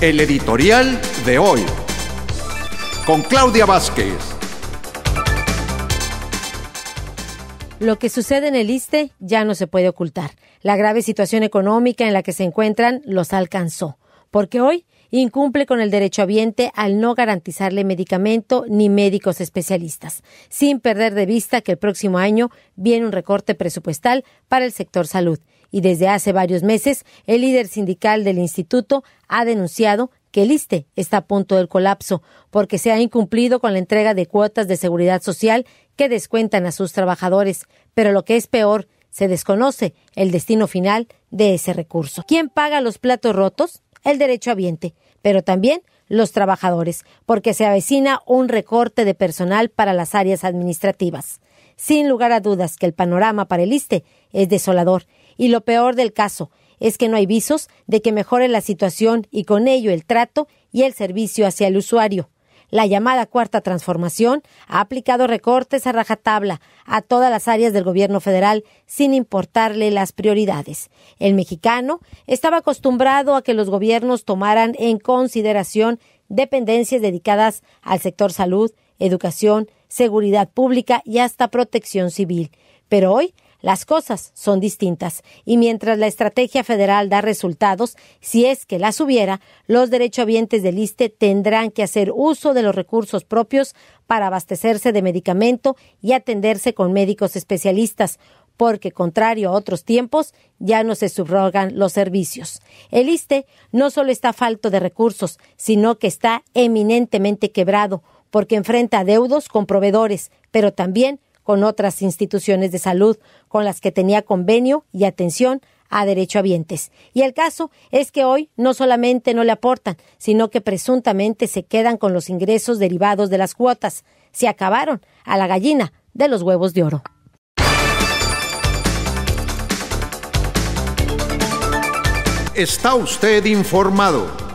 El editorial de hoy. Con Claudia Vázquez. Lo que sucede en el ISTE ya no se puede ocultar. La grave situación económica en la que se encuentran los alcanzó, porque hoy incumple con el derecho habiente al no garantizarle medicamento ni médicos especialistas, sin perder de vista que el próximo año viene un recorte presupuestal para el sector salud y desde hace varios meses el líder sindical del instituto ha denunciado que el ISTE está a punto del colapso porque se ha incumplido con la entrega de cuotas de seguridad social que descuentan a sus trabajadores. Pero lo que es peor, se desconoce el destino final de ese recurso. ¿Quién paga los platos rotos? El derecho ambiente, pero también los trabajadores, porque se avecina un recorte de personal para las áreas administrativas. Sin lugar a dudas que el panorama para el ISTE es desolador y lo peor del caso es que no hay visos de que mejore la situación y con ello el trato y el servicio hacia el usuario. La llamada cuarta transformación ha aplicado recortes a rajatabla a todas las áreas del gobierno federal sin importarle las prioridades. El mexicano estaba acostumbrado a que los gobiernos tomaran en consideración dependencias dedicadas al sector salud, educación, seguridad pública y hasta protección civil. Pero hoy las cosas son distintas y mientras la estrategia federal da resultados, si es que las hubiera, los derechohabientes del ISTE tendrán que hacer uso de los recursos propios para abastecerse de medicamento y atenderse con médicos especialistas, porque, contrario a otros tiempos, ya no se subrogan los servicios. El ISTE no solo está falto de recursos, sino que está eminentemente quebrado, porque enfrenta deudos con proveedores, pero también con otras instituciones de salud con las que tenía convenio y atención a derecho derechohabientes. Y el caso es que hoy no solamente no le aportan, sino que presuntamente se quedan con los ingresos derivados de las cuotas. Se acabaron a la gallina de los huevos de oro. Está usted informado